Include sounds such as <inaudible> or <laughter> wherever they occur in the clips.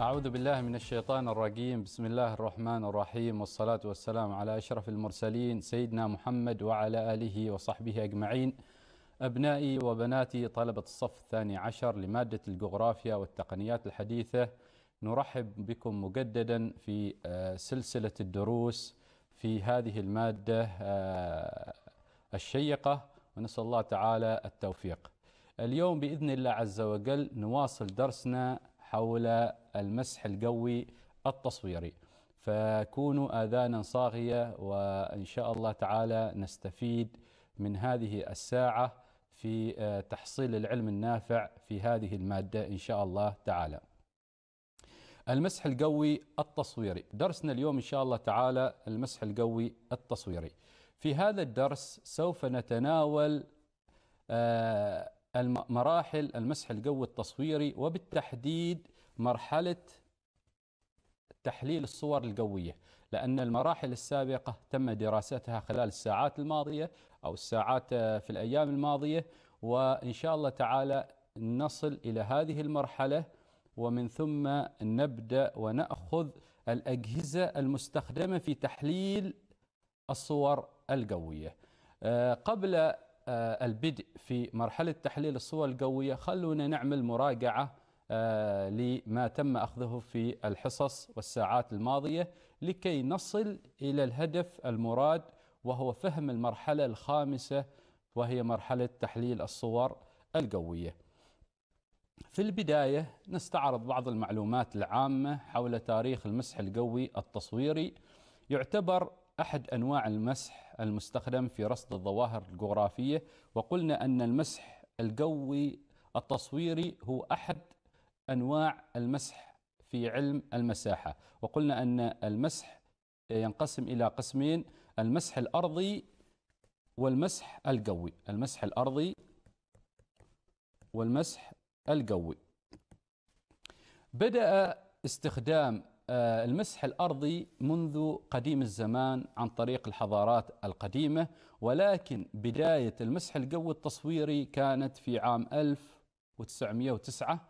أعوذ بالله من الشيطان الرجيم بسم الله الرحمن الرحيم والصلاة والسلام على أشرف المرسلين سيدنا محمد وعلى آله وصحبه أجمعين أبنائي وبناتي طلبة الصف الثاني عشر لمادة الجغرافيا والتقنيات الحديثة نرحب بكم مجددا في آه، سلسلة الدروس في هذه المادة آه، الشيقة ونسأل الله تعالى التوفيق اليوم بإذن الله عز وجل نواصل درسنا حول المسح الجوي التصويري فكونوا آذانا صاغية وإن شاء الله تعالى نستفيد من هذه الساعة في آه، تحصيل العلم النافع في هذه المادة إن شاء الله تعالى المسح الجوي التصويري درسنا اليوم إن شاء الله تعالى المسح الجوي التصويري في هذا الدرس سوف نتناول آه، مراحل المسح الجوي التصويري وبالتحديد مرحلة تحليل الصور الجوية لأن المراحل السابقة تم دراستها خلال الساعات الماضية أو الساعات في الأيام الماضية وإن شاء الله تعالى نصل إلى هذه المرحلة ومن ثم نبدأ ونأخذ الأجهزة المستخدمة في تحليل الصور الجوية آه، قبل آه، البدء في مرحلة تحليل الصور الجوية خلونا نعمل مراجعة آه، لما تم أخذه في الحصص والساعات الماضية لكي نصل إلى الهدف المراد وهو فهم المرحلة الخامسة وهي مرحلة تحليل الصور الجوية في البداية نستعرض بعض المعلومات العامة حول تاريخ المسح الجوي التصويري يعتبر أحد أنواع المسح المستخدم في رصد الظواهر الجغرافية وقلنا أن المسح الجوي التصويري هو أحد أنواع المسح في علم المساحة وقلنا أن المسح ينقسم إلى قسمين المسح الأرضي والمسح الجوي المسح الأرضي والمسح الجوي بدأ استخدام آه، المسح الأرضي منذ قديم الزمان عن طريق الحضارات القديمة ولكن بداية المسح الجوي التصويري كانت في عام 1909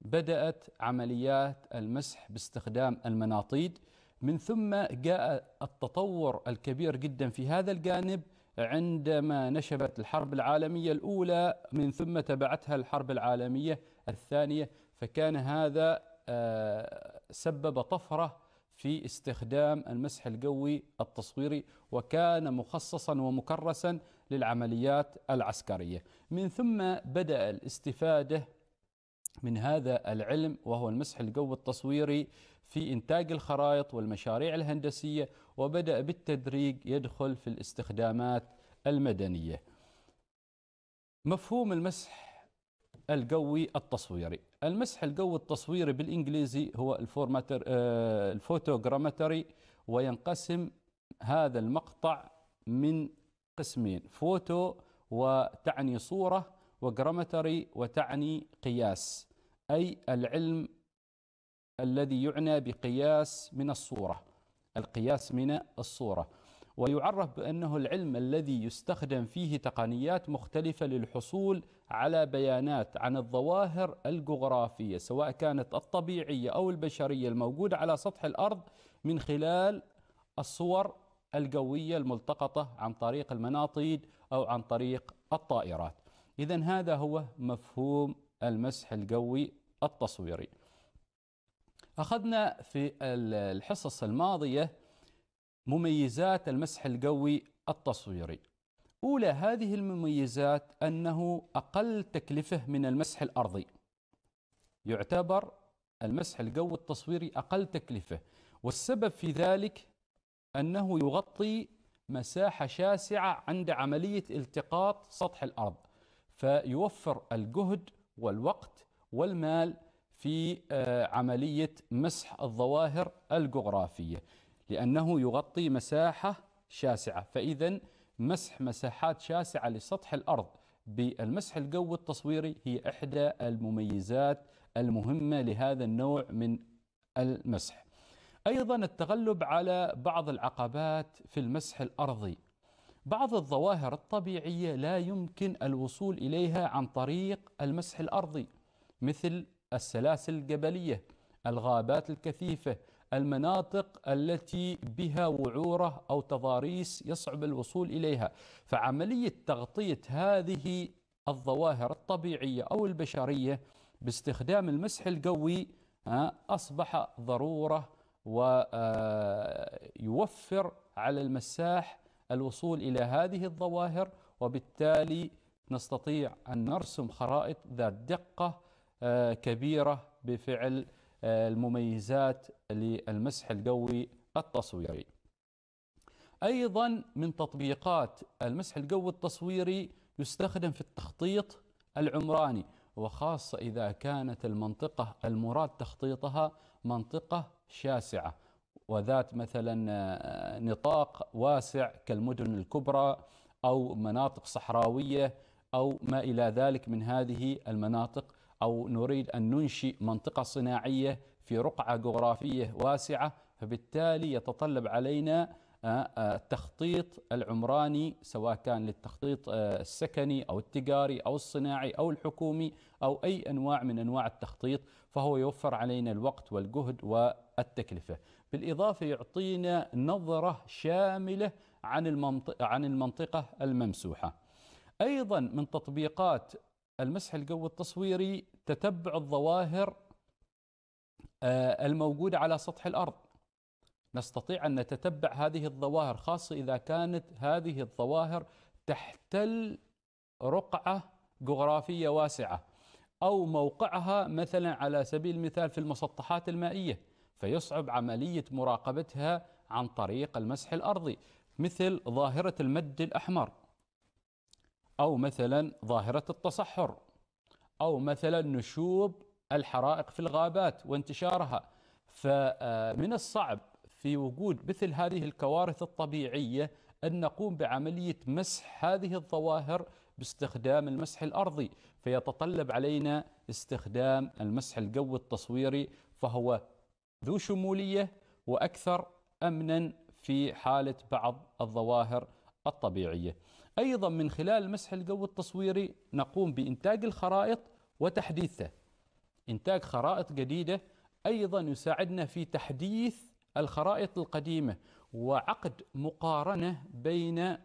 بدأت عمليات المسح باستخدام المناطيد من ثم جاء التطور الكبير جدا في هذا الجانب عندما نشبت الحرب العالمية الأولى من ثم تبعتها الحرب العالمية الثانية فكان هذا آه، سبب طفره في استخدام المسح الجوي التصويري وكان مخصصا ومكرسا للعمليات العسكريه من ثم بدا الاستفاده من هذا العلم وهو المسح الجوي التصويري في إنتاج الخرائط والمشاريع الهندسية وبدأ بالتدريج يدخل في الاستخدامات المدنية مفهوم المسح الجوي التصويري المسح الجوي التصويري بالإنجليزي هو الفورماتر آه، الفوتوغرامتري وينقسم هذا المقطع من قسمين فوتو وتعني صورة وجرامتري وتعني قياس أي العلم الذي يعنى بقياس من الصورة القياس من الصورة ويعرف بأنه العلم الذي يستخدم فيه تقنيات مختلفة للحصول على بيانات عن الظواهر الجغرافية سواء كانت الطبيعية أو البشرية الموجودة على سطح الأرض من خلال الصور القوية الملتقطة عن طريق المناطيد أو عن طريق الطائرات إذا هذا هو مفهوم المسح الجوي التصويري أخذنا في الحصص الماضية مميزات المسح القوي التصويري أولى هذه المميزات أنه أقل تكلفة من المسح الأرضي يعتبر المسح القوي التصويري أقل تكلفة والسبب في ذلك أنه يغطي مساحة شاسعة عند عملية التقاط سطح الأرض فيوفر الجهد والوقت والمال في آه، عملية مسح الظواهر الجغرافية لأنه يغطي مساحة شاسعة فإذا مسح مساحات شاسعة لسطح الأرض بالمسح الجوي التصويري هي إحدى المميزات المهمة لهذا النوع من المسح أيضا التغلب على بعض العقبات في المسح الأرضي بعض الظواهر الطبيعية لا يمكن الوصول إليها عن طريق المسح الأرضي مثل السلاسل الجبلية الغابات الكثيفة المناطق التي بها وعوره او تضاريس يصعب الوصول اليها، فعمليه تغطيه هذه الظواهر الطبيعيه او البشريه باستخدام المسح القوي آه، اصبح ضروره ويوفر آه، على المساح الوصول الى هذه الظواهر وبالتالي نستطيع ان نرسم خرائط ذات دقه آه، كبيره بفعل المميزات للمسح القوي التصويري أيضا من تطبيقات المسح القوي التصويري يستخدم في التخطيط العمراني وخاصة إذا كانت المنطقة المراد تخطيطها منطقة شاسعة وذات مثلا آه، نطاق واسع كالمدن الكبرى أو مناطق صحراوية أو ما إلى ذلك من هذه المناطق أو نريد أن ننشئ منطقة صناعية في رقعة جغرافية واسعة فبالتالي يتطلب علينا آه، آه، التخطيط العمراني سواء كان للتخطيط آه، السكني او التجاري او الصناعي او الحكومي او اي انواع من انواع التخطيط فهو يوفر علينا الوقت والجهد والتكلفه، بالاضافه يعطينا نظره شامله عن المنطقه عن المنطقه الممسوحه. ايضا من تطبيقات المسح القوي التصويري تتبع الظواهر آه، الموجودة على سطح الأرض نستطيع أن نتتبع هذه الظواهر خاصة إذا كانت هذه الظواهر تحتل رقعة جغرافية واسعة أو موقعها مثلا على سبيل المثال في المسطحات المائية فيصعب عملية مراقبتها عن طريق المسح الأرضي مثل ظاهرة المد الأحمر أو مثلا ظاهرة التصحر أو مثلا نشوب الحرائق في الغابات وانتشارها فمن الصعب في وجود مثل هذه الكوارث الطبيعية أن نقوم بعملية مسح هذه الظواهر باستخدام المسح الأرضي فيتطلب علينا استخدام المسح الجوي التصويري فهو ذو شمولية وأكثر أمنا في حالة بعض الظواهر الطبيعية أيضا من خلال المسح الجوي التصويري نقوم بإنتاج الخرائط وتحديثه إنتاج خرائط جديدة أيضا يساعدنا في تحديث الخرائط القديمة وعقد مقارنة بين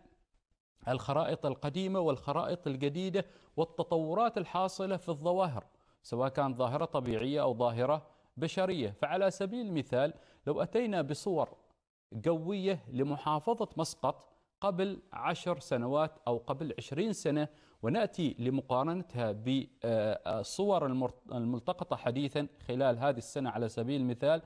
الخرائط القديمة والخرائط الجديدة والتطورات الحاصلة في الظواهر سواء كان ظاهرة طبيعية أو ظاهرة بشرية فعلى سبيل المثال لو أتينا بصور جوية لمحافظة مسقط قبل عشر سنوات أو قبل عشرين سنة ونأتي لمقارنتها بالصور الملتقطة حديثا خلال هذه السنة على سبيل المثال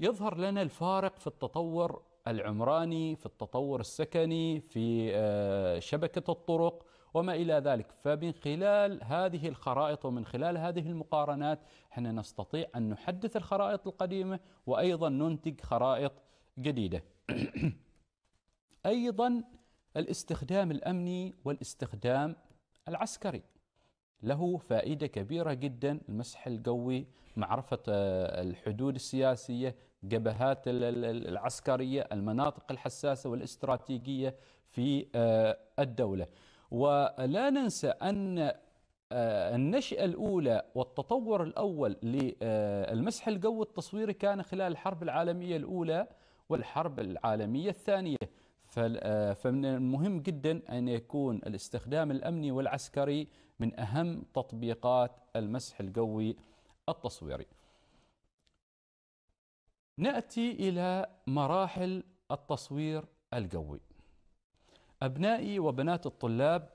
يظهر لنا الفارق في التطور العمراني في التطور السكني في آه، شبكة الطرق وما إلى ذلك فمن خلال هذه الخرائط ومن خلال هذه المقارنات احنا نستطيع أن نحدث الخرائط القديمة وأيضا ننتج خرائط جديدة <clears throat> أيضا الاستخدام الأمني والاستخدام العسكري له فائدة كبيرة جدا المسح القوي معرفة آه، الحدود السياسية جبهات العسكرية المناطق الحساسة والاستراتيجية في آه، الدولة ولا ننسى أن آه، النشأة الأولى والتطور الأول للمسح القوي التصويري كان خلال الحرب العالمية الأولى والحرب العالمية الثانية آه، فمن المهم جدا أن يكون الاستخدام الأمني والعسكري من أهم تطبيقات المسح الجوي التصويري نأتي إلى مراحل التصوير الجوي أبنائي وبنات الطلاب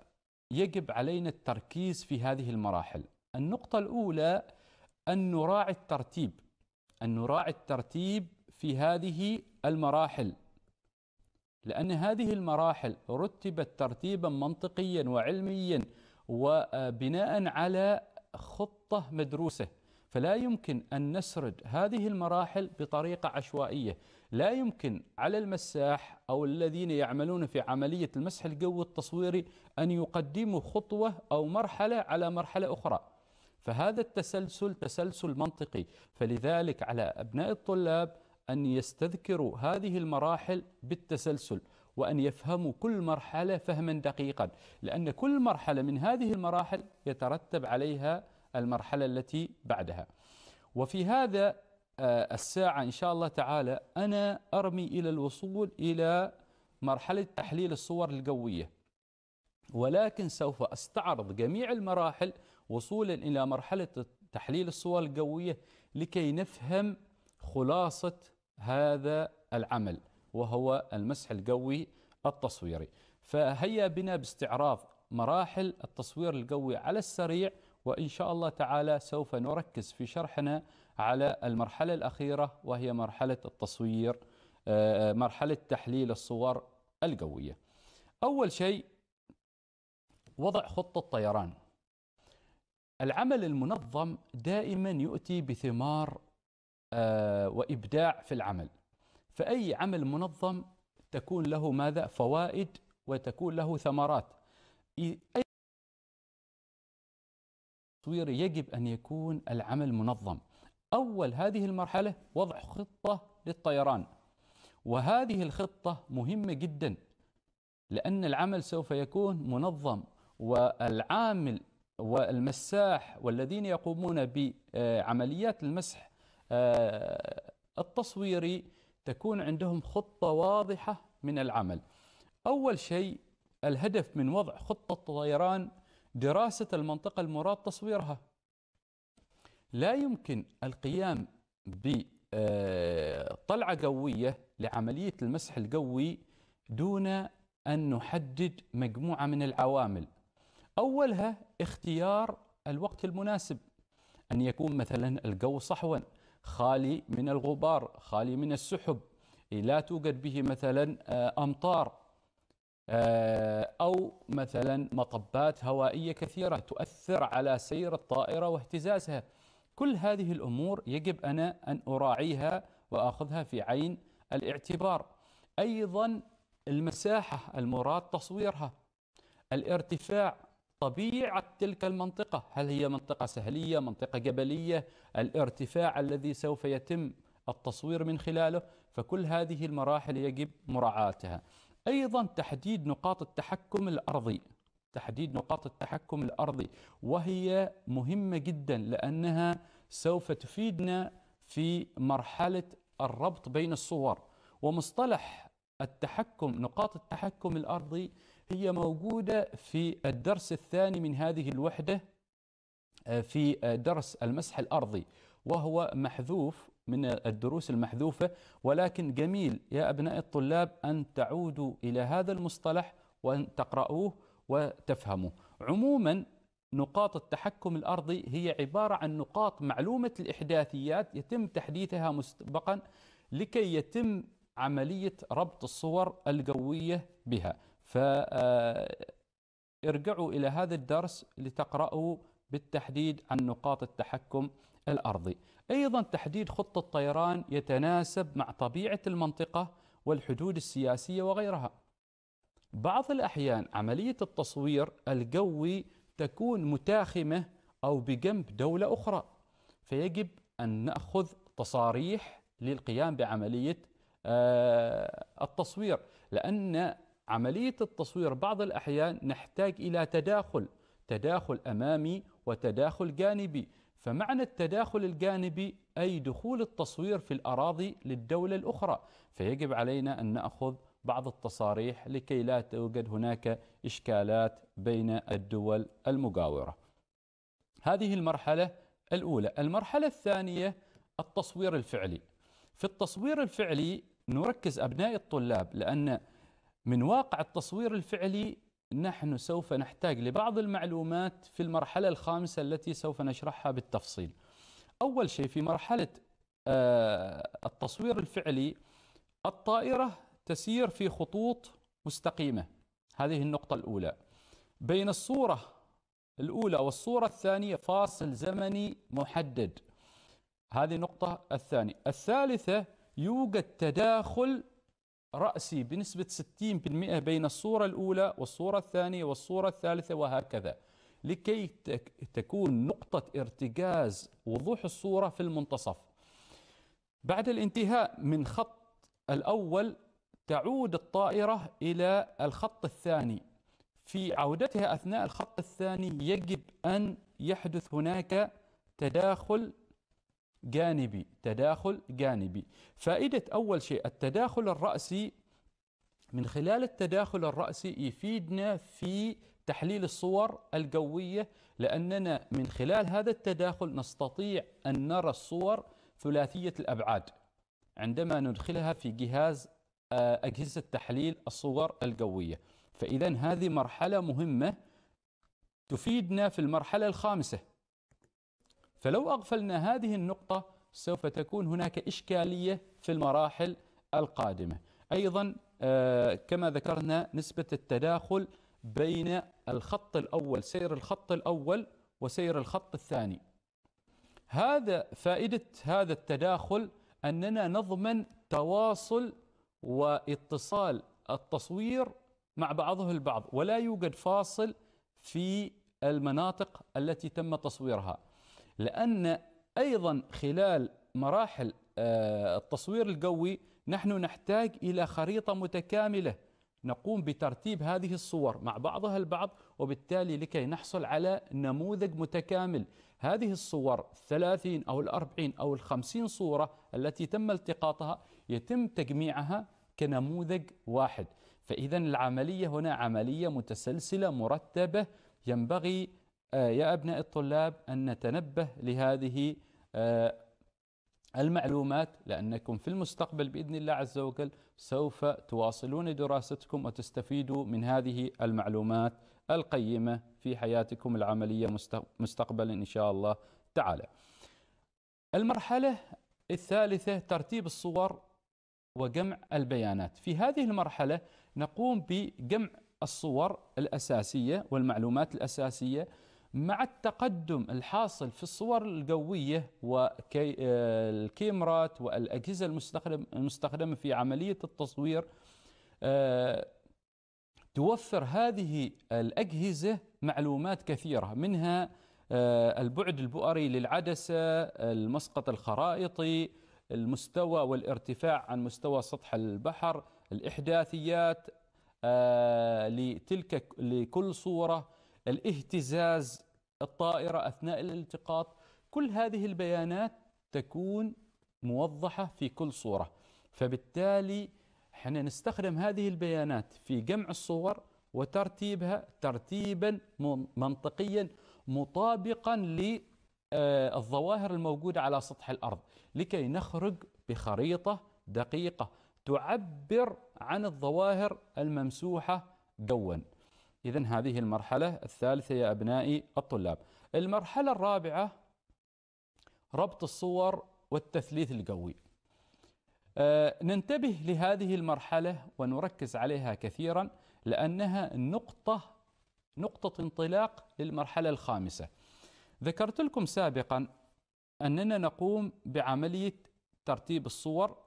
يجب علينا التركيز في هذه المراحل النقطة الأولى أن نراعي الترتيب أن نراعي الترتيب في هذه المراحل لأن هذه المراحل رتبت ترتيبا منطقيا وعلميا وبناء على خطة مدروسة فلا يمكن أن نسرد هذه المراحل بطريقة عشوائية لا يمكن على المساح أو الذين يعملون في عملية المسح الجوي التصويري أن يقدموا خطوة أو مرحلة على مرحلة أخرى فهذا التسلسل تسلسل منطقي فلذلك على أبناء الطلاب أن يستذكروا هذه المراحل بالتسلسل وأن يفهموا كل مرحلة فهما دقيقا لأن كل مرحلة من هذه المراحل يترتب عليها المرحلة التي بعدها وفي هذا آه، الساعة إن شاء الله تعالى أنا أرمي إلى الوصول إلى مرحلة تحليل الصور القوية ولكن سوف أستعرض جميع المراحل وصولا إلى مرحلة تحليل الصور القوية لكي نفهم خلاصة هذا العمل وهو المسح الجوي التصويري فهيا بنا باستعراض مراحل التصوير الجوي على السريع وإن شاء الله تعالى سوف نركز في شرحنا على المرحلة الأخيرة وهي مرحلة التصوير آه، مرحلة تحليل الصور الجوية أول شيء وضع خطة طيران العمل المنظم دائما يؤتي بثمار آه، وإبداع في العمل فأي عمل منظم تكون له ماذا فوائد وتكون له ثمرات أي تصوير يجب أن يكون العمل منظم أول هذه المرحلة وضع خطة للطيران وهذه الخطة مهمة جدا لأن العمل سوف يكون منظم والعامل والمساح والذين يقومون بعمليات المسح آه، التصويري تكون عندهم خطة واضحة من العمل أول شيء الهدف من وضع خطة طيران دراسة المنطقة المراد تصويرها لا يمكن القيام بطلعة آه، قوية لعملية المسح القوي دون أن نحدد مجموعة من العوامل أولها اختيار الوقت المناسب أن يكون مثلا الجو صحوا خالي من الغبار خالي من السحب إيه، لا توجد به مثلا آه، أمطار آه، أو مثلا مطبات هوائية كثيرة تؤثر على سير الطائرة واهتزازها كل هذه الأمور يجب أنا أن أراعيها وأخذها في عين الاعتبار أيضا المساحة المراد تصويرها الارتفاع طبيعة تلك المنطقة هل هي منطقة سهلية منطقة جبلية الارتفاع الذي سوف يتم التصوير من خلاله فكل هذه المراحل يجب مراعاتها أيضا تحديد نقاط التحكم الأرضي تحديد نقاط التحكم الأرضي وهي مهمة جدا لأنها سوف تفيدنا في مرحلة الربط بين الصور ومصطلح التحكم نقاط التحكم الأرضي هي موجودة في الدرس الثاني من هذه الوحدة آه، في آه، درس المسح الأرضي وهو محذوف من الدروس المحذوفة ولكن جميل يا أبناء الطلاب أن تعودوا إلى هذا المصطلح وأن تقرأوه وتفهموه عموما نقاط التحكم الأرضي هي عبارة عن نقاط معلومة الإحداثيات يتم تحديثها مسبقا لكي يتم عملية ربط الصور الجوية بها فارجعوا آه، إلى هذا الدرس لتقرأوا بالتحديد عن نقاط التحكم الأرضي أيضا تحديد خطة طيران يتناسب مع طبيعة المنطقة والحدود السياسية وغيرها بعض الأحيان عملية التصوير الجوي تكون متاخمة أو بجنب دولة أخرى فيجب أن نأخذ تصاريح للقيام بعملية آه، التصوير لأن عملية التصوير بعض الأحيان نحتاج إلى تداخل تداخل أمامي وتداخل جانبي فمعنى التداخل الجانبي أي دخول التصوير في الأراضي للدولة الأخرى فيجب علينا أن نأخذ بعض التصاريح لكي لا توجد هناك إشكالات بين الدول المجاورة هذه المرحلة الأولى المرحلة الثانية التصوير الفعلي في التصوير الفعلي نركز أبناء الطلاب لأن من واقع التصوير الفعلي نحن سوف نحتاج لبعض المعلومات في المرحلة الخامسة التي سوف نشرحها بالتفصيل أول شيء في مرحلة آه، التصوير الفعلي الطائرة تسير في خطوط مستقيمة هذه النقطة الأولى بين الصورة الأولى والصورة الثانية فاصل زمني محدد هذه النقطة الثانية الثالثة يوجد تداخل رأسي بنسبة 60% بين الصورة الأولى والصورة الثانية والصورة الثالثة وهكذا لكي تكون نقطة ارتكاز وضوح الصورة في المنتصف بعد الانتهاء من خط الأول تعود الطائرة إلى الخط الثاني في عودتها أثناء الخط الثاني يجب أن يحدث هناك تداخل جانبي تداخل جانبي فائدة أول شيء التداخل الرأسي من خلال التداخل الرأسي يفيدنا في تحليل الصور الجوية لأننا من خلال هذا التداخل نستطيع أن نرى الصور ثلاثية الأبعاد عندما ندخلها في جهاز آه، أجهزة تحليل الصور الجوية فإذا هذه مرحلة مهمة تفيدنا في المرحلة الخامسة فلو أغفلنا هذه النقطة سوف تكون هناك إشكالية في المراحل القادمة أيضا آه، كما ذكرنا نسبة التداخل بين الخط الأول سير الخط الأول وسير الخط الثاني هذا فائدة هذا التداخل أننا نضمن تواصل واتصال التصوير مع بعضه البعض ولا يوجد فاصل في المناطق التي تم تصويرها لأن أيضا خلال مراحل آه، التصوير الجوي نحن نحتاج إلى خريطة متكاملة نقوم بترتيب هذه الصور مع بعضها البعض وبالتالي لكي نحصل على نموذج متكامل هذه الصور 30 أو الأربعين أو الخمسين صورة التي تم التقاطها يتم تجميعها كنموذج واحد فإذا العملية هنا عملية متسلسلة مرتبة ينبغي آه، يا أبناء الطلاب أن نتنبه لهذه آه، المعلومات لأنكم في المستقبل بإذن الله عز وجل سوف تواصلون دراستكم وتستفيدوا من هذه المعلومات القيمة في حياتكم العملية مستقبلا إن شاء الله تعالى المرحلة الثالثة ترتيب الصور وجمع البيانات في هذه المرحلة نقوم بجمع الصور الأساسية والمعلومات الأساسية مع التقدم الحاصل في الصور القوية والكاميرات آه، والأجهزة المستخدمة في عملية التصوير آه، توفر هذه الأجهزة معلومات كثيرة منها آه، البعد البؤري للعدسة المسقط الخرائطي المستوى والارتفاع عن مستوى سطح البحر الإحداثيات لتلك لكل صورة الاهتزاز الطائرة أثناء الالتقاط كل هذه البيانات تكون موضحة في كل صورة فبالتالي احنا نستخدم هذه البيانات في جمع الصور وترتيبها ترتيبا منطقيا مطابقا للظواهر آه، الموجودة على سطح الأرض لكي نخرج بخريطة دقيقة تعبر عن الظواهر الممسوحة جواً إذا هذه المرحلة الثالثة يا أبنائي الطلاب المرحلة الرابعة ربط الصور والتثليث القوي آه، ننتبه لهذه المرحلة ونركز عليها كثيرا لأنها نقطة نقطة انطلاق للمرحلة الخامسة ذكرت لكم سابقا أننا نقوم بعملية ترتيب الصور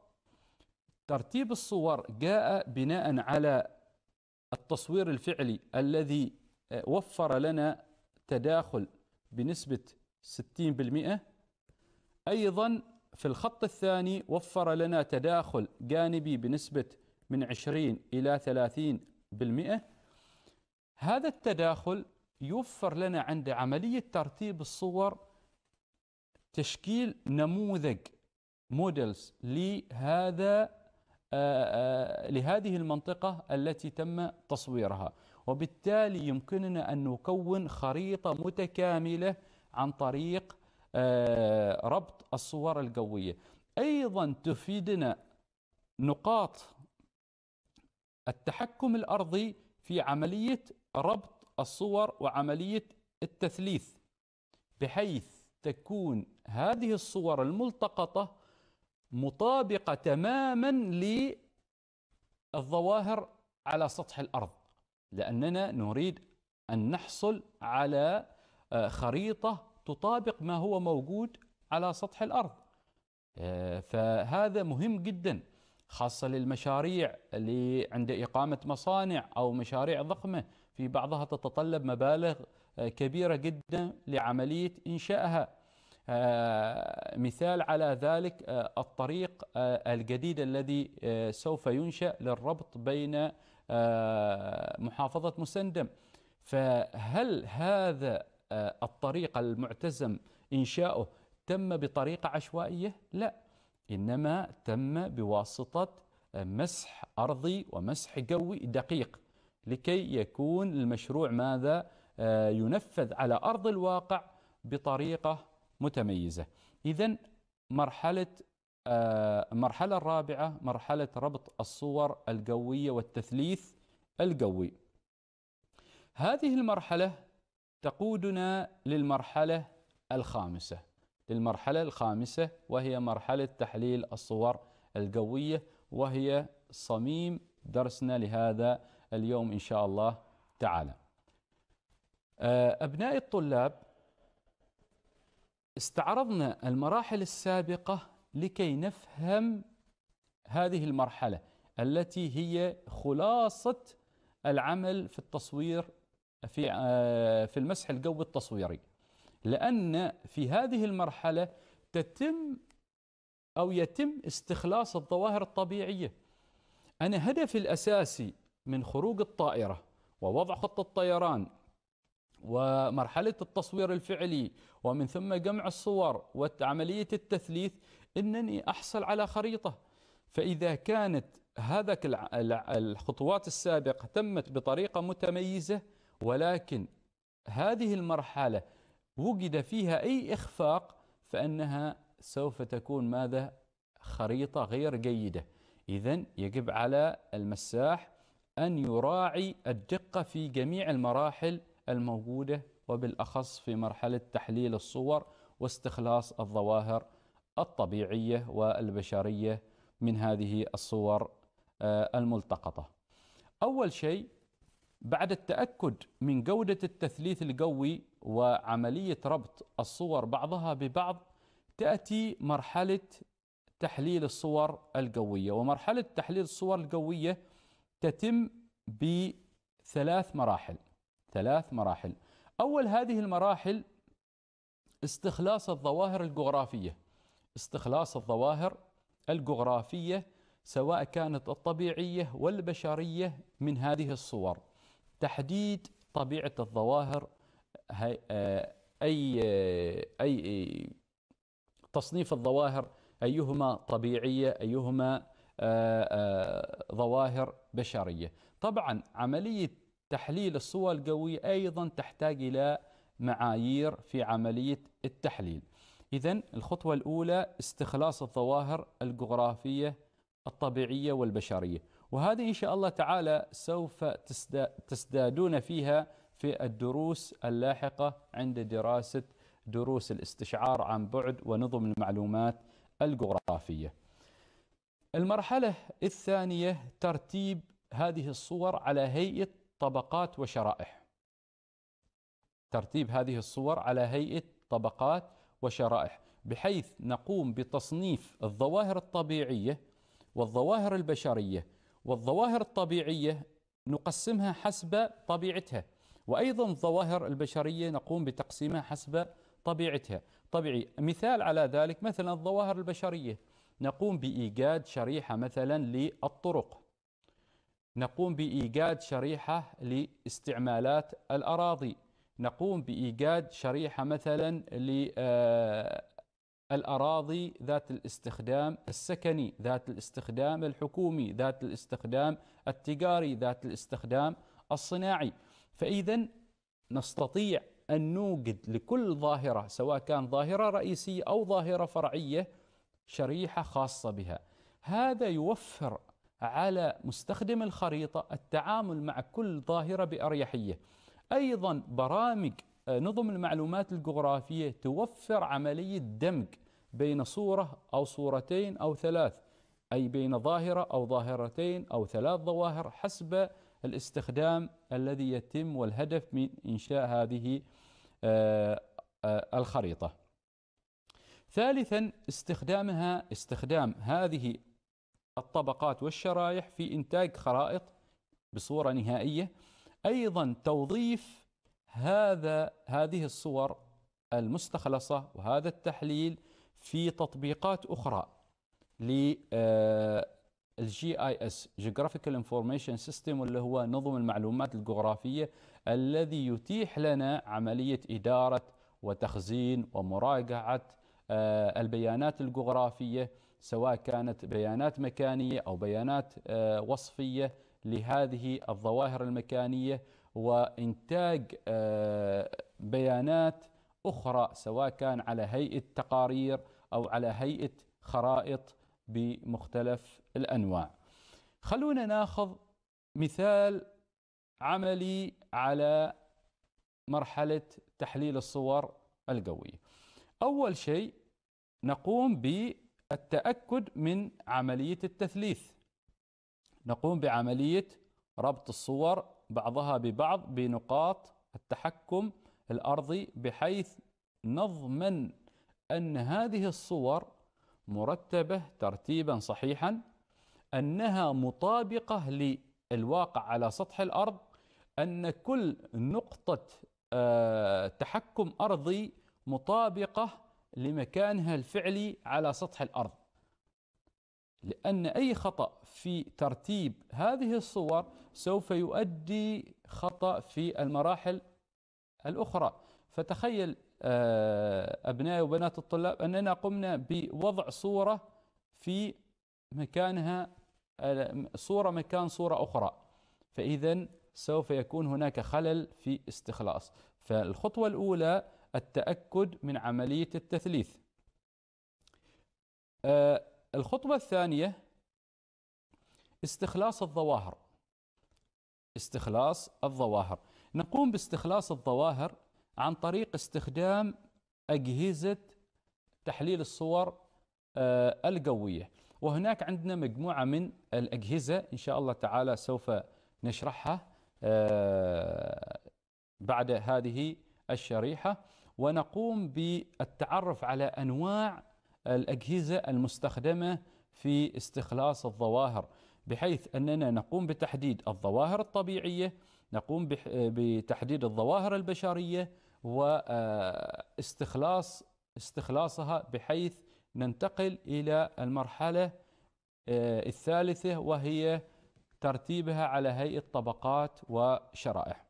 ترتيب الصور جاء بناء على التصوير الفعلي الذي آه، وفر لنا تداخل بنسبة 60% أيضا في الخط الثاني وفر لنا تداخل جانبي بنسبة من 20 إلى 30% هذا التداخل يوفر لنا عند عملية ترتيب الصور تشكيل نموذج موديلز لهذا آه، آه، لهذه المنطقة التي تم تصويرها وبالتالي يمكننا أن نكون خريطة متكاملة عن طريق آه، ربط الصور القوية أيضا تفيدنا نقاط التحكم الأرضي في عملية ربط الصور وعملية التثليث بحيث تكون هذه الصور الملتقطة مطابقة تماما للظواهر على سطح الأرض لأننا نريد أن نحصل على آه، خريطة تطابق ما هو موجود على سطح الأرض آه، فهذا مهم جدا خاصة للمشاريع اللي عند إقامة مصانع أو مشاريع ضخمة في بعضها تتطلب مبالغ آه، كبيرة جدا لعملية إنشائها آه، مثال على ذلك آه، الطريق آه، الجديد الذي سوف ينشأ للربط بين محافظة مسندم فهل هذا الطريق المعتزم إنشاؤه تم بطريقة عشوائية؟ لا إنما تم بواسطة مسح أرضي ومسح جوي دقيق لكي يكون المشروع ماذا ينفذ على أرض الواقع بطريقة متميزة إذا مرحلة آه، المرحلة الرابعة مرحلة ربط الصور القوية والتثليث القوي هذه المرحلة تقودنا للمرحلة الخامسة للمرحلة الخامسة وهي مرحلة تحليل الصور القوية وهي صميم درسنا لهذا اليوم إن شاء الله تعالى آه، أبناء الطلاب استعرضنا المراحل السابقة لكي نفهم هذه المرحلة التي هي خلاصة العمل في التصوير في آه، في المسح الجوي التصويري لأن في هذه المرحلة تتم أو يتم استخلاص الظواهر الطبيعية أنا هدفي الأساسي من خروج الطائرة ووضع خطة طيران ومرحلة التصوير الفعلي ومن ثم جمع الصور وعملية التثليث أنني أحصل على خريطة فإذا كانت هذا الخطوات السابقة تمت بطريقة متميزة ولكن هذه المرحلة وجد فيها أي إخفاق فإنها سوف تكون ماذا خريطة غير جيدة إذا يجب على المساح أن يراعي الدقة في جميع المراحل الموجودة وبالأخص في مرحلة تحليل الصور واستخلاص الظواهر الطبيعية والبشرية من هذه الصور آه، الملتقطة أول شيء بعد التأكد من جودة التثليث الجوي وعملية ربط الصور بعضها ببعض تأتي مرحلة تحليل الصور الجوية ومرحلة تحليل الصور الجوية تتم بثلاث مراحل ثلاث مراحل أول هذه المراحل استخلاص الظواهر الجغرافية استخلاص الظواهر الجغرافية سواء كانت الطبيعية والبشرية من هذه الصور تحديد طبيعة الظواهر آه، أي آه، أي آه، تصنيف الظواهر أيهما طبيعية أيهما ظواهر بشرية طبعا عملية تحليل الصور القوية أيضا تحتاج إلى معايير في عملية التحليل إذا الخطوة الأولى استخلاص الظواهر الجغرافية الطبيعية والبشرية وهذه إن شاء الله تعالى سوف تزدادون فيها في الدروس اللاحقة عند دراسة دروس الاستشعار عن بعد ونظم المعلومات الجغرافية المرحلة الثانية ترتيب هذه الصور على هيئة طبقات وشرائح ترتيب هذه الصور على هيئة طبقات وشرائح بحيث نقوم بتصنيف الظواهر الطبيعية والظواهر البشرية والظواهر الطبيعية نقسمها حسب طبيعتها وأيضا الظواهر البشرية نقوم بتقسيمها حسب طبيعتها طبيعي مثال على ذلك مثلا الظواهر البشرية نقوم بإيجاد شريحة مثلا للطرق نقوم بإيجاد شريحة لاستعمالات الأراضي نقوم بإيجاد شريحة مثلا للأراضي آه، ذات الاستخدام السكني ذات الاستخدام الحكومي ذات الاستخدام التجاري ذات الاستخدام الصناعي فإذا نستطيع أن نوجد لكل ظاهرة سواء كان ظاهرة رئيسية أو ظاهرة فرعية شريحة خاصة بها هذا يوفر على مستخدم الخريطة التعامل مع كل ظاهرة بأريحية أيضا برامج آه، نظم المعلومات الجغرافية توفر عملية دمج بين صورة أو صورتين أو ثلاث أي بين ظاهرة أو ظاهرتين أو ثلاث ظواهر حسب الاستخدام الذي يتم والهدف من إنشاء هذه آه، آه، الخريطة ثالثا استخدامها استخدام هذه الطبقات والشرائح في إنتاج خرائط بصورة نهائية أيضا توظيف هذا هذه الصور المستخلصة وهذا التحليل في تطبيقات أخرى للجي اي اس جيوغرافيكال انفورميشن سيستم واللي هو نظم المعلومات الجغرافيه الذي يتيح لنا عمليه اداره وتخزين ومراجعه آه، البيانات الجغرافيه سواء كانت بيانات مكانية أو بيانات آه، وصفية لهذه الظواهر المكانية وإنتاج آه، بيانات أخرى سواء كان على هيئة تقارير أو على هيئة خرائط بمختلف الأنواع خلونا ناخذ مثال عملي على مرحلة تحليل الصور القوية أول شيء نقوم ب التأكد من عملية التثليث نقوم بعملية ربط الصور بعضها ببعض بنقاط التحكم الأرضي بحيث نضمن أن هذه الصور مرتبة ترتيبا صحيحا أنها مطابقة للواقع على سطح الأرض أن كل نقطة آه، تحكم أرضي مطابقة لمكانها الفعلي على سطح الأرض لأن أي خطأ في ترتيب هذه الصور سوف يؤدي خطأ في المراحل الأخرى فتخيل آه، أبناء وبنات الطلاب أننا قمنا بوضع صورة في مكانها آه، صورة مكان صورة أخرى فإذا سوف يكون هناك خلل في استخلاص فالخطوة الأولى التأكد من عملية التثليث آه، الخطوة الثانية استخلاص الظواهر استخلاص الظواهر نقوم باستخلاص الظواهر عن طريق استخدام أجهزة تحليل الصور آه، القوية وهناك عندنا مجموعة من الأجهزة إن شاء الله تعالى سوف نشرحها آه، بعد هذه الشريحة ونقوم بالتعرف على أنواع الأجهزة المستخدمة في استخلاص الظواهر بحيث أننا نقوم بتحديد الظواهر الطبيعية نقوم بتحديد الظواهر البشرية واستخلاص استخلاصها بحيث ننتقل إلى المرحلة آه، الثالثة وهي ترتيبها على هيئة طبقات وشرائح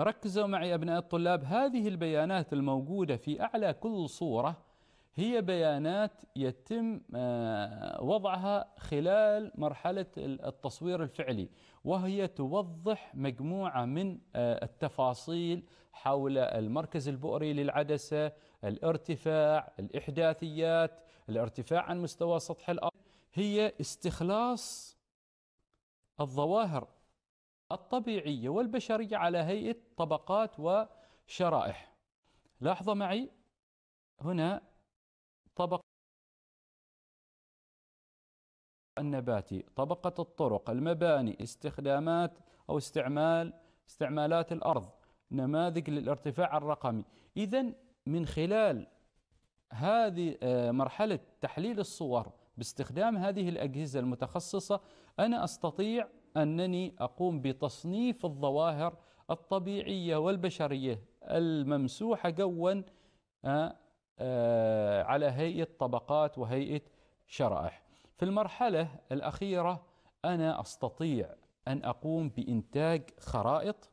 ركزوا معي أبناء الطلاب هذه البيانات الموجودة في أعلى كل صورة هي بيانات يتم آه، وضعها خلال مرحلة التصوير الفعلي وهي توضح مجموعة من آه، التفاصيل حول المركز البؤري للعدسة الارتفاع الإحداثيات الارتفاع عن مستوى سطح الأرض هي استخلاص الظواهر الطبيعية والبشرية على هيئة طبقات وشرائح لاحظوا معي هنا طبقة النباتي طبقة الطرق المباني استخدامات أو استعمال استعمالات الأرض نماذج للارتفاع الرقمي إذا من خلال هذه آه، مرحلة تحليل الصور باستخدام هذه الأجهزة المتخصصة أنا أستطيع أنني أقوم بتصنيف الظواهر الطبيعية والبشرية الممسوحة جوا آه، آه، على هيئة طبقات وهيئة شرائح في المرحلة الأخيرة أنا أستطيع أن أقوم بإنتاج خرائط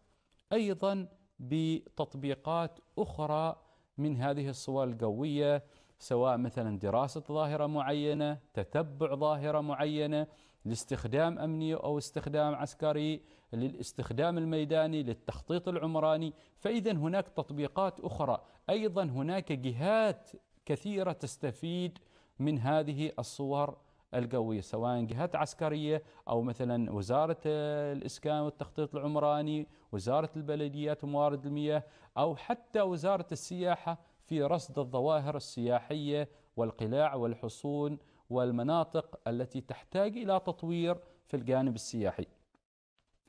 أيضا بتطبيقات أخرى من هذه الصور الجوية سواء مثلا دراسة ظاهرة معينة تتبع ظاهرة معينة لاستخدام أمني أو استخدام عسكري للاستخدام الميداني للتخطيط العمراني فإذا هناك تطبيقات أخرى أيضا هناك جهات كثيرة تستفيد من هذه الصور القوية سواء جهات عسكرية أو مثلا وزارة الإسكان والتخطيط العمراني وزارة البلديات وموارد المياه أو حتى وزارة السياحة في رصد الظواهر السياحية والقلاع والحصون والمناطق التي تحتاج إلى تطوير في الجانب السياحي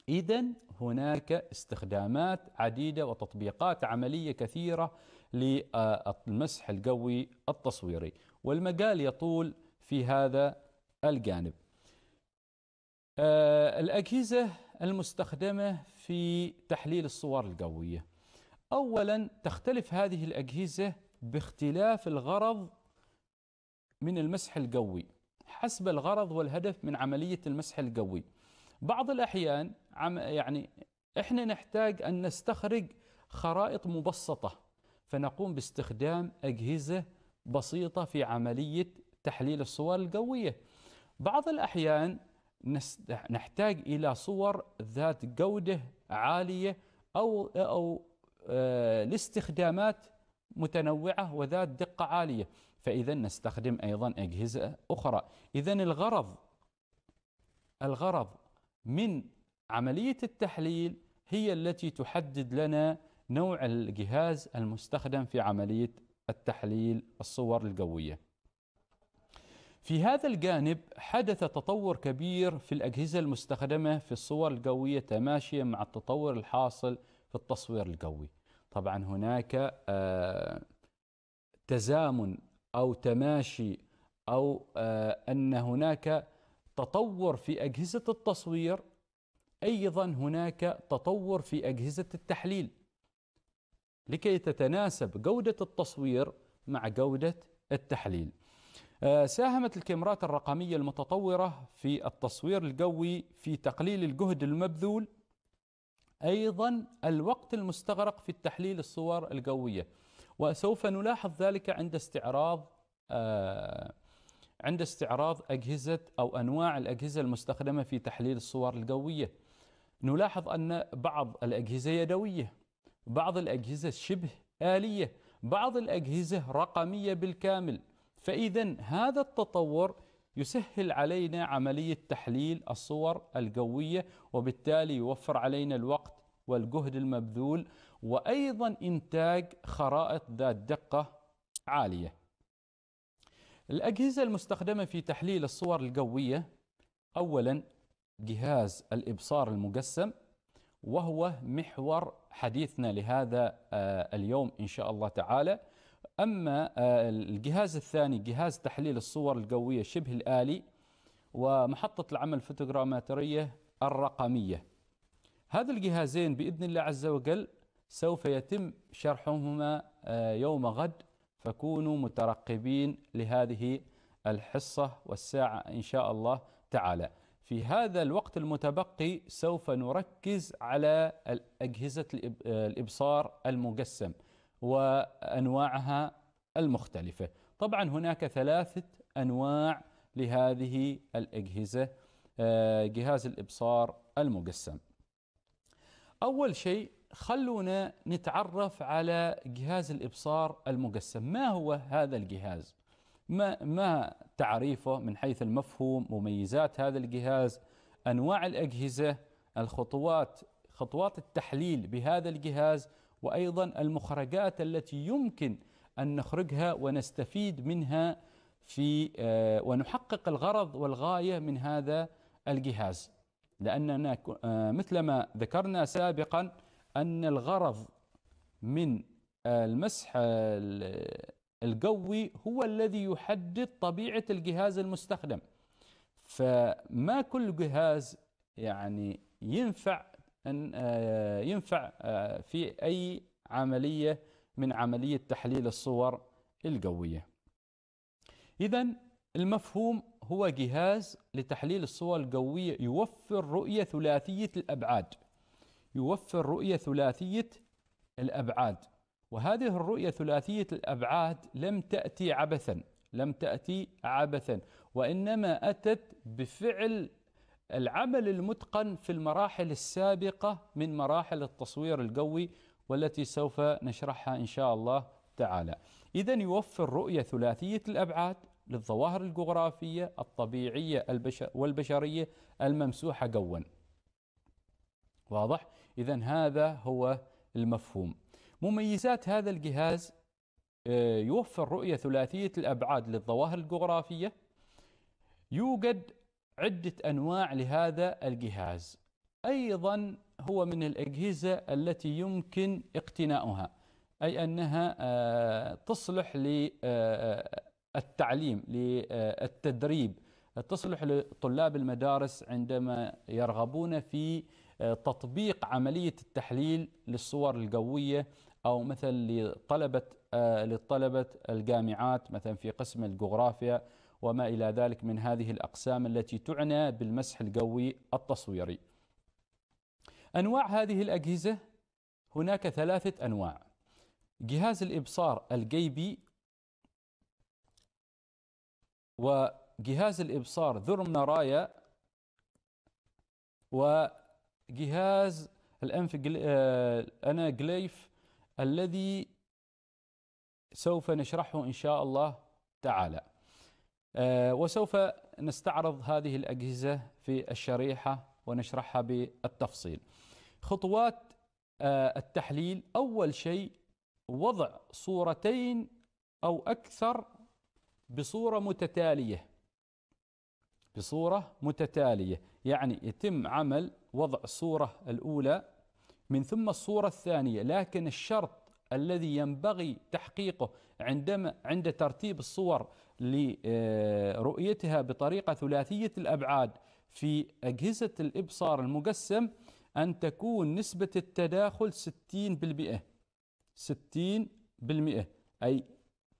إذا هناك استخدامات عديدة وتطبيقات عملية كثيرة للمسح الجوي التصويري والمجال يطول في هذا الجانب آه، الأجهزة المستخدمة في تحليل الصور الجوية أولا تختلف هذه الأجهزة باختلاف الغرض من المسح القوي حسب الغرض والهدف من عملية المسح القوي بعض الأحيان يعني إحنا نحتاج أن نستخرج خرائط مبسطة فنقوم باستخدام أجهزة بسيطة في عملية تحليل الصور القوية بعض الأحيان نحتاج إلى صور ذات جودة عالية أو أو آه، لاستخدامات متنوعة وذات دقة عالية فإذا نستخدم أيضا أجهزة أخرى إذا الغرض الغرض من عملية التحليل هي التي تحدد لنا نوع الجهاز المستخدم في عملية التحليل الصور الجوية في هذا الجانب حدث تطور كبير في الأجهزة المستخدمة في الصور الجوية تماشيا مع التطور الحاصل في التصوير الجوي طبعا هناك آه، تزامن أو تماشي أو آه، أن هناك تطور في أجهزة التصوير أيضا هناك تطور في أجهزة التحليل لكي تتناسب جودة التصوير مع جودة التحليل آه، ساهمت الكاميرات الرقمية المتطورة في التصوير الجوي في تقليل الجهد المبذول أيضا الوقت المستغرق في التحليل الصور الجوية وسوف نلاحظ ذلك عند استعراض آه، عند استعراض أجهزة أو أنواع الأجهزة المستخدمة في تحليل الصور الجوية نلاحظ أن بعض الأجهزة يدوية بعض الأجهزة شبه آلية بعض الأجهزة رقمية بالكامل فإذا هذا التطور يسهل علينا عملية تحليل الصور الجوية وبالتالي يوفر علينا الوقت والجهد المبذول وأيضا إنتاج خرائط ذات دقة عالية الأجهزة المستخدمة في تحليل الصور الجوية أولا جهاز الإبصار المقسم وهو محور حديثنا لهذا آه، اليوم إن شاء الله تعالى أما آه، الجهاز الثاني جهاز تحليل الصور الجوية شبه الآلي ومحطة العمل الفوتوغراماترية الرقمية هذا الجهازين بإذن الله عز وجل سوف يتم شرحهما آه، يوم غد فكونوا مترقبين لهذه الحصة والساعة إن شاء الله تعالى في هذا الوقت المتبقي سوف نركز على أجهزة آه، الإبصار المقسم وأنواعها المختلفة طبعا هناك ثلاثة أنواع لهذه الأجهزة آه، جهاز الإبصار المقسم أول شيء خلونا نتعرف على جهاز الإبصار المقسم، ما هو هذا الجهاز ما, ما تعريفه من حيث المفهوم مميزات هذا الجهاز أنواع الأجهزة الخطوات خطوات التحليل بهذا الجهاز وأيضا المخرجات التي يمكن أن نخرجها ونستفيد منها في آه، ونحقق الغرض والغاية من هذا الجهاز لأننا آه، مثلما ذكرنا سابقاً أن الغرض من المسح القوي هو الذي يحدد طبيعة الجهاز المستخدم فما كل جهاز يعني ينفع أن آه، ينفع آه، في أي عملية من عملية تحليل الصور القوية إذا المفهوم هو جهاز لتحليل الصور القوية يوفر رؤية ثلاثية الأبعاد يوفر رؤية ثلاثية الأبعاد وهذه الرؤية ثلاثية الأبعاد لم تأتي عبثا لم تأتي عبثا وإنما أتت بفعل العمل المتقن في المراحل السابقة من مراحل التصوير القوي والتي سوف نشرحها إن شاء الله تعالى إذا يوفر رؤية ثلاثية الأبعاد للظواهر الجغرافية الطبيعية والبشرية الممسوحة جوا واضح؟ إذا هذا هو المفهوم مميزات هذا الجهاز آه، يوفر رؤية ثلاثية الأبعاد للظواهر الجغرافية يوجد عدة أنواع لهذا الجهاز أيضا هو من الأجهزة التي يمكن اقتناؤها أي أنها آه، تصلح للتعليم آه، للتدريب تصلح لطلاب المدارس عندما يرغبون في تطبيق عملية التحليل للصور الجوية أو مثل لطلبة آه، لطلبة الجامعات مثلا في قسم الجغرافيا وما إلى ذلك من هذه الأقسام التي تعنى بالمسح الجوي التصويري أنواع هذه الأجهزة هناك ثلاثة أنواع جهاز الإبصار الجيبي وجهاز الإبصار ذو المرايا و جهاز الانف آه، انا جليف الذي سوف نشرحه ان شاء الله تعالى آه، وسوف نستعرض هذه الاجهزه في الشريحه ونشرحها بالتفصيل خطوات آه، التحليل اول شيء وضع صورتين او اكثر بصوره متتاليه بصوره متتاليه يعني يتم عمل وضع الصورة الأولى من ثم الصورة الثانية لكن الشرط الذي ينبغي تحقيقه عندما عند ترتيب الصور لرؤيتها بطريقة ثلاثية الأبعاد في أجهزة الإبصار المقسم أن تكون نسبة التداخل 60% 60% أي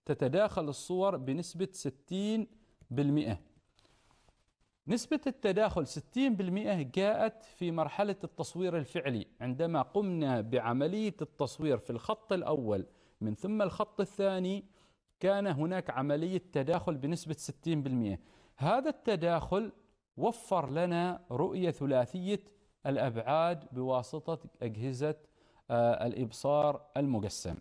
تتداخل الصور بنسبة 60% نسبة التداخل 60% جاءت في مرحلة التصوير الفعلي عندما قمنا بعملية التصوير في الخط الأول من ثم الخط الثاني كان هناك عملية تداخل بنسبة 60% هذا التداخل وفر لنا رؤية ثلاثية الأبعاد بواسطة أجهزة آه، الإبصار المقسم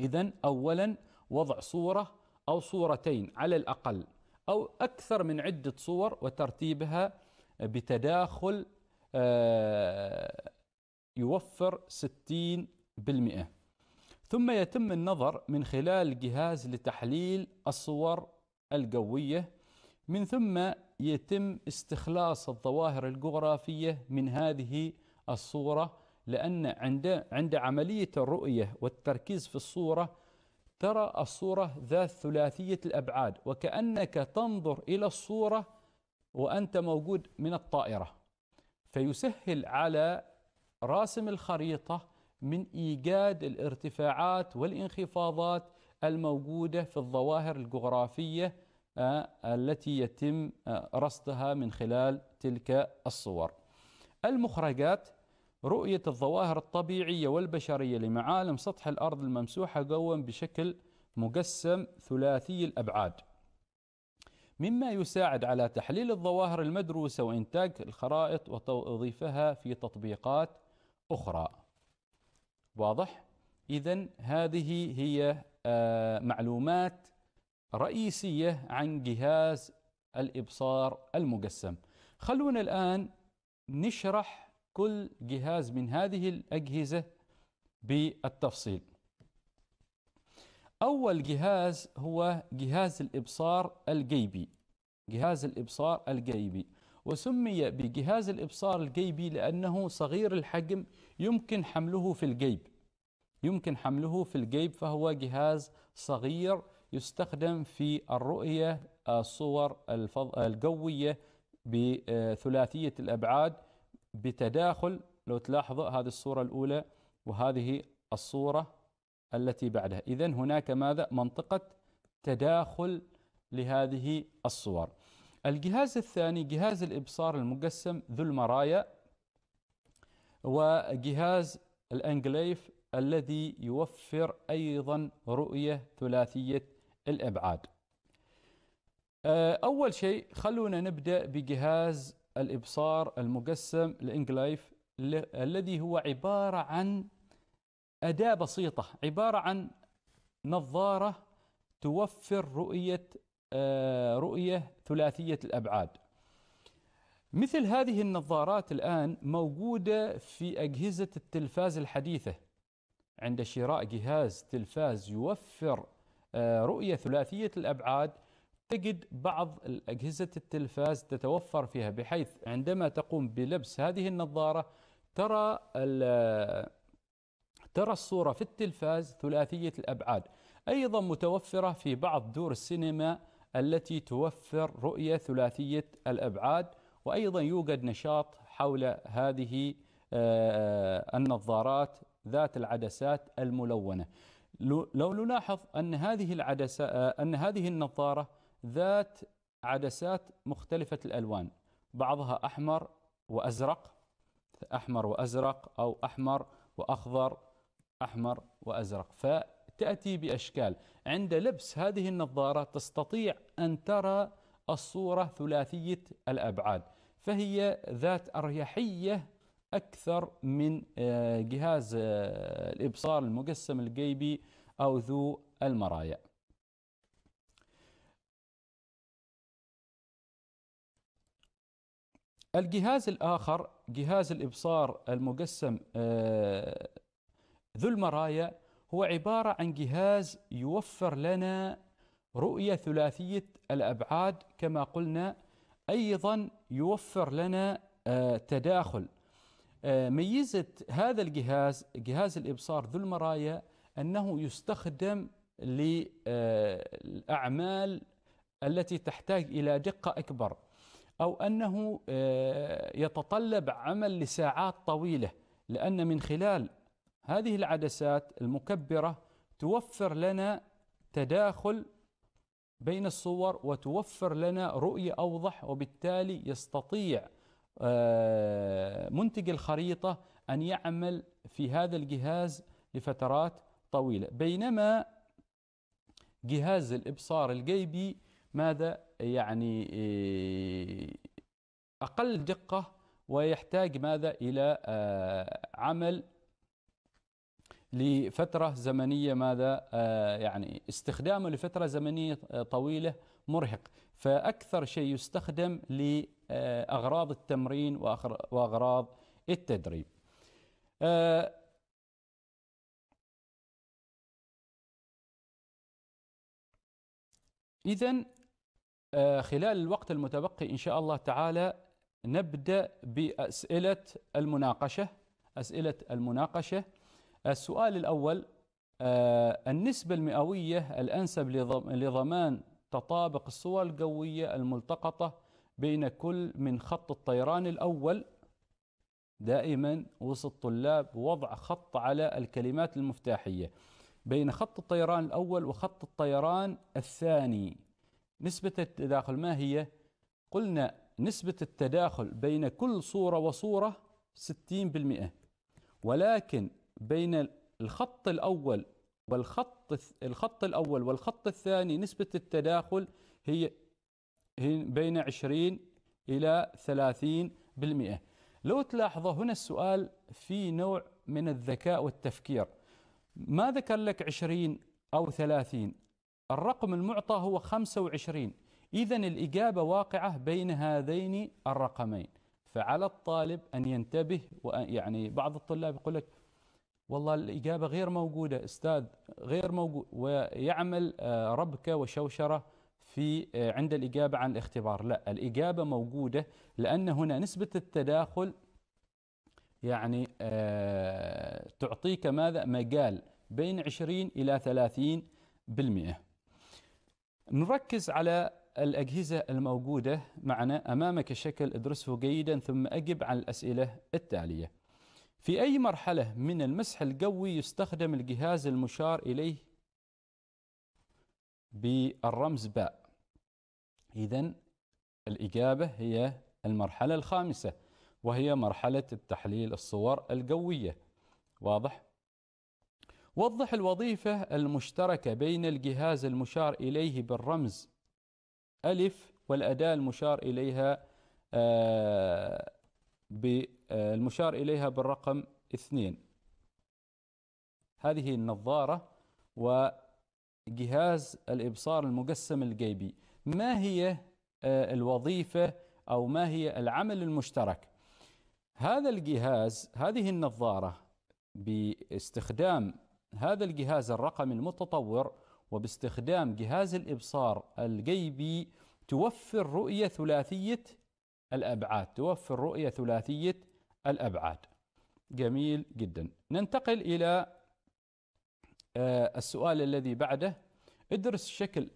إذا أولا وضع صورة أو صورتين على الأقل أو أكثر من عدة صور وترتيبها بتداخل آه، يوفر 60% ثم يتم النظر من خلال جهاز لتحليل الصور الجوية من ثم يتم استخلاص الظواهر الجغرافية من هذه الصورة لأن عند عند عملية الرؤية والتركيز في الصورة ترى الصورة ذات ثلاثية الأبعاد وكأنك تنظر إلى الصورة وأنت موجود من الطائرة فيسهل على راسم الخريطة من إيجاد الارتفاعات والانخفاضات الموجودة في الظواهر الجغرافية آه، التي يتم آه، رصدها من خلال تلك الصور المخرجات رؤية الظواهر الطبيعية والبشرية لمعالم سطح الأرض الممسوحة قوم بشكل مقسم ثلاثي الأبعاد مما يساعد على تحليل الظواهر المدروسة وإنتاج الخرائط وتوظيفها في تطبيقات أخرى واضح؟ إذا هذه هي آه، معلومات رئيسية عن جهاز الإبصار المقسم خلونا الآن نشرح كل جهاز من هذه الأجهزة بالتفصيل أول جهاز هو جهاز الإبصار الجيبي جهاز الإبصار الجيبي وسمي بجهاز الإبصار الجيبي لأنه صغير الحجم يمكن حمله في الجيب يمكن حمله في الجيب فهو جهاز صغير يستخدم في الرؤية الصور الجوية بثلاثية الأبعاد بتداخل لو تلاحظوا هذه الصورة الأولى وهذه الصورة التي بعدها إذا هناك ماذا منطقة تداخل لهذه الصور الجهاز الثاني جهاز الإبصار المقسم ذو المرايا وجهاز الأنجليف الذي يوفر أيضا رؤية ثلاثية الأبعاد أول شيء خلونا نبدأ بجهاز الإبصار المقسم لإنجلايف الذي هو عبارة عن أداة بسيطة عبارة عن نظارة توفر رؤية آه، رؤية ثلاثية الأبعاد مثل هذه النظارات الآن موجودة في أجهزة التلفاز الحديثة عند شراء جهاز تلفاز يوفر آه، رؤية ثلاثية الأبعاد تجد بعض أجهزة التلفاز تتوفر فيها بحيث عندما تقوم بلبس هذه النظارة ترى ترى الصورة في التلفاز ثلاثية الأبعاد أيضا متوفرة في بعض دور السينما التي توفر رؤية ثلاثية الأبعاد وأيضا يوجد نشاط حول هذه آه، النظارات ذات العدسات الملونة لو نلاحظ أن هذه العدسة آه، أن هذه النظارة ذات عدسات مختلفة الألوان بعضها أحمر وأزرق أحمر وأزرق أو أحمر وأخضر أحمر وأزرق فتأتي بأشكال عند لبس هذه النظارة تستطيع أن ترى الصورة ثلاثية الأبعاد فهي ذات أريحية أكثر من آه، جهاز آه، الإبصار المقسم الجيبي أو ذو المرايا الجهاز الآخر جهاز الإبصار المقسم آه، ذو المرايا هو عبارة عن جهاز يوفر لنا رؤية ثلاثية الأبعاد كما قلنا أيضا يوفر لنا آه، تداخل آه، ميزة هذا الجهاز جهاز الإبصار ذو المرايا أنه يستخدم للأعمال التي تحتاج إلى دقة أكبر أو أنه آه، يتطلب عمل لساعات طويلة لأن من خلال هذه العدسات المكبرة توفر لنا تداخل بين الصور وتوفر لنا رؤية أوضح وبالتالي يستطيع آه، منتج الخريطة أن يعمل في هذا الجهاز لفترات طويلة بينما جهاز الإبصار الجيبي ماذا يعني آه، أقل دقة ويحتاج ماذا إلى آه، عمل لفترة زمنية ماذا آه، يعني استخدامه لفترة زمنية طويلة مرهق فأكثر شيء يستخدم لأغراض التمرين وأغراض التدريب إذا آه، خلال الوقت المتبقي إن شاء الله تعالى نبدأ بأسئلة المناقشة أسئلة المناقشة السؤال الأول آه، النسبة المئوية الأنسب لضمان تطابق الصور القويه الملتقطة بين كل من خط الطيران الأول دائما وسط الطلاب وضع خط على الكلمات المفتاحية بين خط الطيران الأول وخط الطيران الثاني نسبة التداخل ما هي؟ قلنا نسبة التداخل بين كل صورة وصورة 60% ولكن بين الخط الأول والخط الخط الأول والخط الثاني نسبة التداخل هي بين 20 إلى 30% لو تلاحظوا هنا السؤال في نوع من الذكاء والتفكير ما ذكر لك 20 أو 30 الرقم المعطى هو 25 إذا الإجابة واقعة بين هذين الرقمين فعلى الطالب أن ينتبه وأن يعني بعض الطلاب يقول لك والله الإجابة غير موجودة أستاذ غير موجود ويعمل آه، ربكة وشوشرة في آه، عند الإجابة عن الاختبار لا الإجابة موجودة لأن هنا نسبة التداخل يعني آه، تعطيك ماذا مجال بين 20 إلى 30 بالمئة نركز على الأجهزة الموجودة معنا أمامك الشكل ادرسه جيدا ثم أجب عن الأسئلة التالية في أي مرحلة من المسح القوي يستخدم الجهاز المشار إليه بالرمز باء إذا الإجابة هي المرحلة الخامسة وهي مرحلة التحليل الصور القوية واضح؟ وضح الوظيفة المشتركة بين الجهاز المشار إليه بالرمز ألف والأداة المشار إليها آه، آه، المشار إليها بالرقم اثنين هذه النظارة وجهاز الإبصار المقسم الجيبي ما هي آه، الوظيفة أو ما هي العمل المشترك هذا الجهاز هذه النظارة باستخدام هذا الجهاز الرقمي المتطور وباستخدام جهاز الإبصار الجيبي توفر رؤية ثلاثية الأبعاد توفر رؤية ثلاثية الأبعاد جميل جدا ننتقل إلى آه، السؤال الذي بعده ادرس الشكل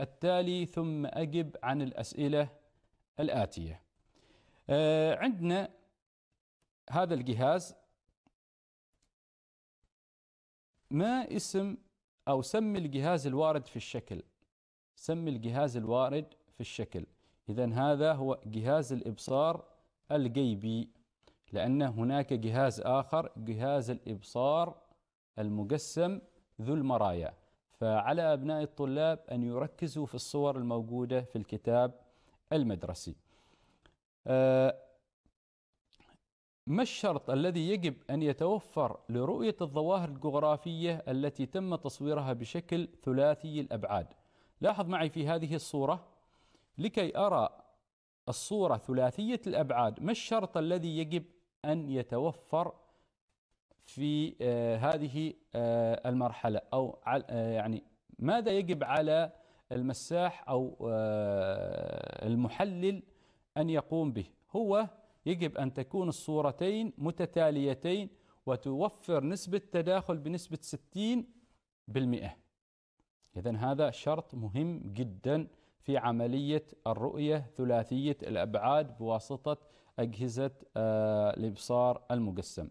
التالي ثم أجب عن الأسئلة الآتية آه، عندنا هذا الجهاز ما اسم أو سمي الجهاز الوارد في الشكل سمي الجهاز الوارد في الشكل إذا هذا هو جهاز الإبصار الجيبي لأن هناك جهاز آخر جهاز الإبصار المقسم ذو المرايا فعلى أبناء الطلاب أن يركزوا في الصور الموجودة في الكتاب المدرسي آه، ما الشرط الذي يجب أن يتوفر لرؤية الظواهر الجغرافية التي تم تصويرها بشكل ثلاثي الأبعاد لاحظ معي في هذه الصورة لكي أرى الصورة ثلاثية الأبعاد ما الشرط الذي يجب أن يتوفر في آه، هذه آه، المرحلة أو آه، يعني ماذا يجب على المساح أو المحلل أن يقوم به هو يجب أن تكون الصورتين متتاليتين وتوفر نسبة تداخل بنسبة 60% إذا هذا شرط مهم جدا في عملية الرؤية ثلاثية الأبعاد بواسطة أجهزة آه، الإبصار المقسم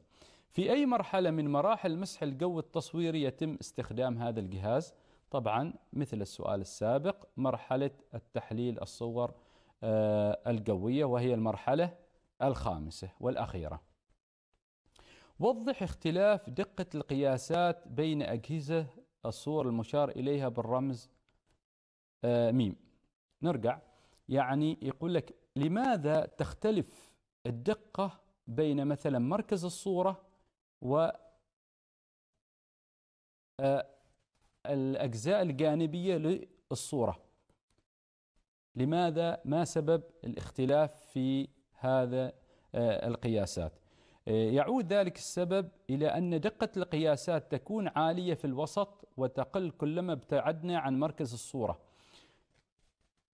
في أي مرحلة من مراحل مسح الجو التصويري يتم استخدام هذا الجهاز طبعا مثل السؤال السابق مرحلة التحليل الصور آه، الجوية وهي المرحلة الخامسة والأخيرة وضح اختلاف دقة القياسات بين أجهزة الصور المشار إليها بالرمز آه، ميم نرجع يعني يقول لك لماذا تختلف الدقة بين مثلا مركز الصورة و آه، الأجزاء الجانبية للصورة لماذا ما سبب الاختلاف في هذا آه، القياسات آه، يعود ذلك السبب إلى أن دقة القياسات تكون عالية في الوسط وتقل كلما ابتعدنا عن مركز الصورة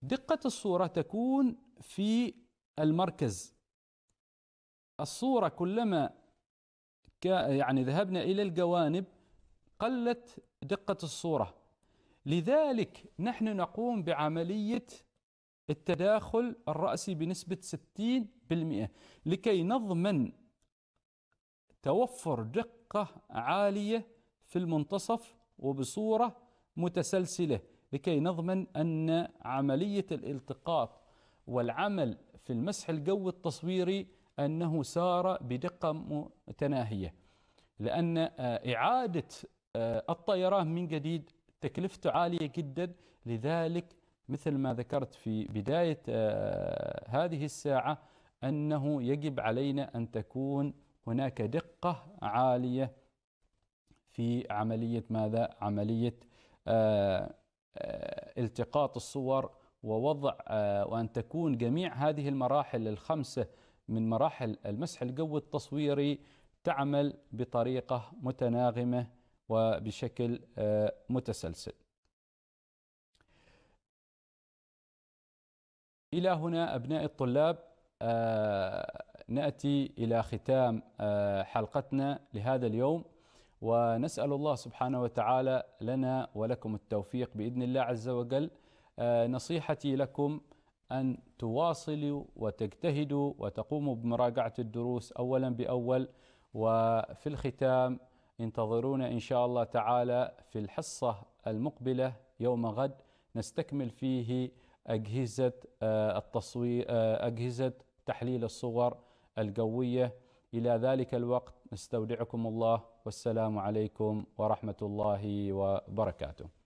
دقة الصورة تكون في المركز الصورة كلما يعني ذهبنا إلى الجوانب قلت دقة الصورة لذلك نحن نقوم بعملية التداخل الرأسي بنسبة 60% لكي نضمن توفر دقة عالية في المنتصف وبصورة متسلسلة لكي نضمن أن عملية الالتقاط والعمل في المسح الجوي التصويري أنه سار بدقة متناهية لأن آه، إعادة آه، الطيران من جديد تكلفته عالية جدا لذلك مثل ما ذكرت في بداية آه، هذه الساعة أنه يجب علينا أن تكون هناك دقة عالية في عملية ماذا؟ عملية آه، آه، التقاط الصور ووضع وأن تكون جميع هذه المراحل الخمسة من مراحل المسح الجوي التصويري تعمل بطريقة متناغمة وبشكل متسلسل إلى هنا أبناء الطلاب آه، نأتي إلى ختام آه، حلقتنا لهذا اليوم ونسأل الله سبحانه وتعالى لنا ولكم التوفيق بإذن الله عز وجل آه، نصيحتي لكم أن تواصلوا وتجتهدوا وتقوموا بمراجعة الدروس أولا بأول وفي الختام انتظرونا إن شاء الله تعالى في الحصة المقبلة يوم غد نستكمل فيه أجهزة آه، التصوير آه، أجهزة تحليل الصور الجوية إلى ذلك الوقت نستودعكم الله والسلام عليكم ورحمة الله وبركاته